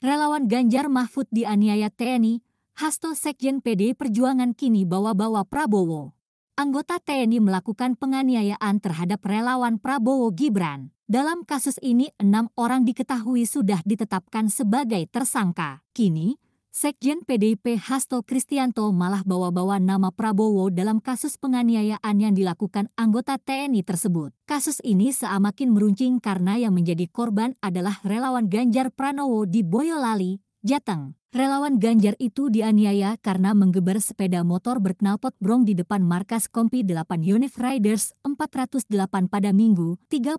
relawan Ganjar Mahfud dianiaya TNI, Hasto Sekjen PD Perjuangan kini bawa-bawa Prabowo. Anggota TNI melakukan penganiayaan terhadap relawan Prabowo Gibran. Dalam kasus ini, enam orang diketahui sudah ditetapkan sebagai tersangka. Kini, Sekjen PDIP Hasto Kristianto malah bawa-bawa nama Prabowo dalam kasus penganiayaan yang dilakukan anggota TNI tersebut. Kasus ini seamakin meruncing karena yang menjadi korban adalah relawan Ganjar Pranowo di Boyolali, Jateng. Relawan Ganjar itu dianiaya karena menggeber sepeda motor berknalpot brong di depan markas Kompi 8 Unif Riders 408 pada Minggu 31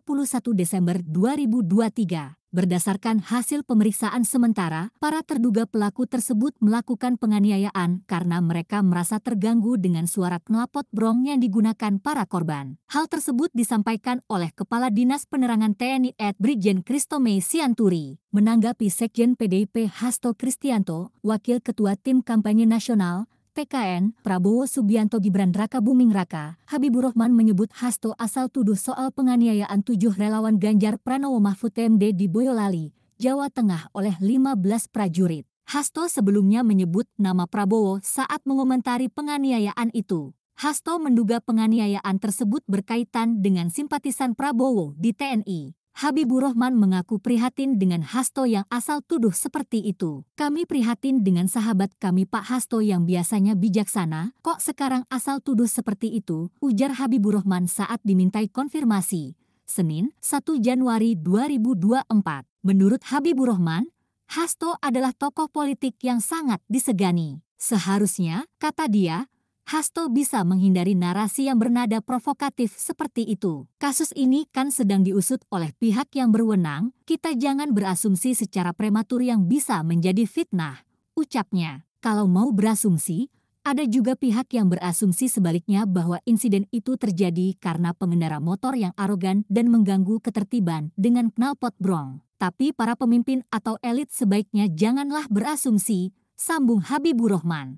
Desember 2023. Berdasarkan hasil pemeriksaan sementara, para terduga pelaku tersebut melakukan penganiayaan karena mereka merasa terganggu dengan suara knalpot brong yang digunakan para korban. Hal tersebut disampaikan oleh Kepala Dinas Penerangan TNI Ed Brigjen Kristo Mei Sianturi. Menanggapi Sekjen PDIP Hasto Kristianto, Wakil Ketua Tim Kampanye Nasional, TKN, Prabowo Subianto Gibran Raka Buming Raka, Habibur Rahman menyebut Hasto asal tuduh soal penganiayaan tujuh relawan Ganjar Pranowo Mahfud MD di Boyolali, Jawa Tengah oleh 15 prajurit. Hasto sebelumnya menyebut nama Prabowo saat mengomentari penganiayaan itu. Hasto menduga penganiayaan tersebut berkaitan dengan simpatisan Prabowo di TNI. Habibur Rahman mengaku prihatin dengan Hasto yang asal tuduh seperti itu. Kami prihatin dengan sahabat kami Pak Hasto yang biasanya bijaksana, kok sekarang asal tuduh seperti itu, ujar Habibur Rahman saat dimintai konfirmasi. Senin, 1 Januari 2024. Menurut Habibur Rahman, Hasto adalah tokoh politik yang sangat disegani. Seharusnya, kata dia, Hasto bisa menghindari narasi yang bernada provokatif seperti itu. Kasus ini kan sedang diusut oleh pihak yang berwenang, kita jangan berasumsi secara prematur yang bisa menjadi fitnah, ucapnya. Kalau mau berasumsi, ada juga pihak yang berasumsi sebaliknya bahwa insiden itu terjadi karena pengendara motor yang arogan dan mengganggu ketertiban dengan knalpot brong. Tapi para pemimpin atau elit sebaiknya janganlah berasumsi, sambung Habibur Rahman.